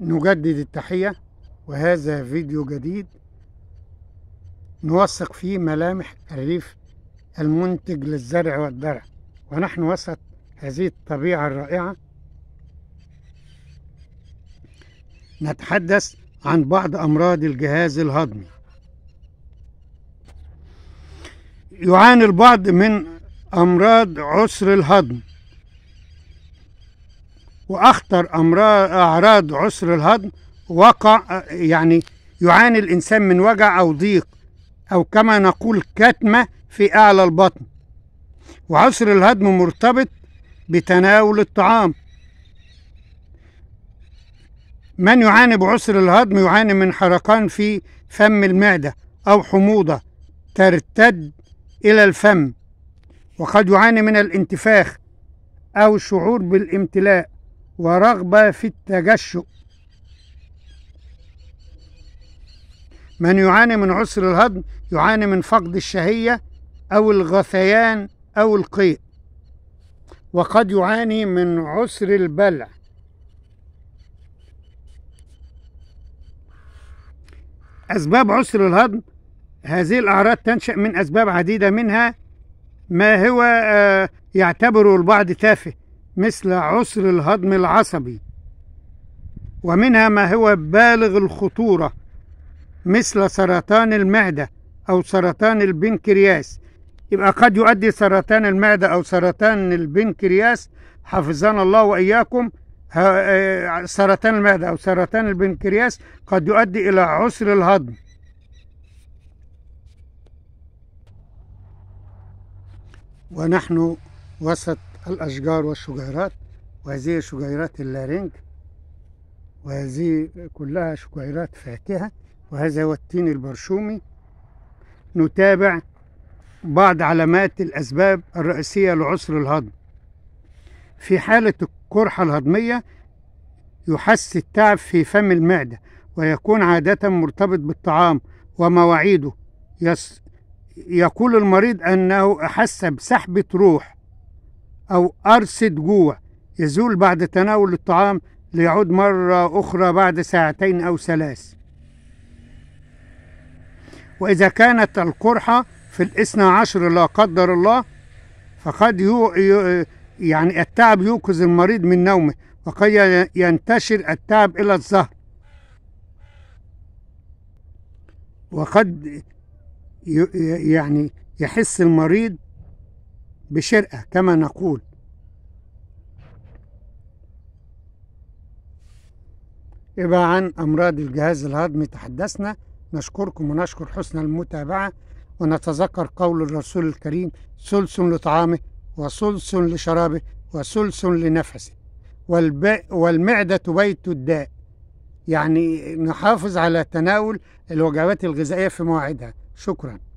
نجدد التحية وهذا فيديو جديد نوثق فيه ملامح الريف المنتج للزرع والدرع ونحن وسط هذه الطبيعة الرائعة نتحدث عن بعض أمراض الجهاز الهضمي يعاني البعض من أمراض عسر الهضم وأخطر أمراض أعراض عسر الهضم وقع يعني يعاني الإنسان من وجع أو ضيق أو كما نقول كتمة في أعلى البطن وعسر الهضم مرتبط بتناول الطعام من يعاني بعسر الهضم يعاني من حرقان في فم المعدة أو حموضة ترتد إلى الفم وقد يعاني من الانتفاخ أو شعور بالامتلاء ورغبة في التجشؤ من يعاني من عسر الهضم يعاني من فقد الشهية أو الغثيان أو القيء وقد يعاني من عسر البلع أسباب عسر الهضم هذه الأعراض تنشأ من أسباب عديدة منها ما هو آه، يعتبره البعض تافه مثل عسر الهضم العصبي ومنها ما هو بالغ الخطورة مثل سرطان المعدة أو سرطان البنكرياس يبقى قد يؤدي سرطان المعدة أو سرطان البنكرياس حفظنا الله وإياكم آه، سرطان المعدة أو سرطان البنكرياس قد يؤدي إلى عسر الهضم ونحن وسط الأشجار والشجيرات وهذه شجيرات اللارنج وهذه كلها شجيرات فاكهة وهذا هو التين البرشومي نتابع بعض علامات الأسباب الرئيسية لعسر الهضم في حالة القرحة الهضمية يحس التعب في فم المعدة ويكون عادة مرتبط بالطعام ومواعيده يس يقول المريض أنه أحس بسحبة روح أو أرصد جوع يزول بعد تناول الطعام ليعود مرة أخرى بعد ساعتين أو ثلاث وإذا كانت القرحة في الاثنى عشر لا قدر الله فقد يو يعني التعب يوقظ المريض من نومه وقد ينتشر التعب إلى الظهر وقد يعني يحس المريض بشرقة كما نقول يبقى عن أمراض الجهاز الهضمي تحدثنا نشكركم ونشكر حسن المتابعة ونتذكر قول الرسول الكريم ثلث لطعامه وثلث لشرابه وثلث لنفسه والب... والمعدة بيت الداء يعني نحافظ على تناول الوجبات الغذائية في مواعيدها شكراً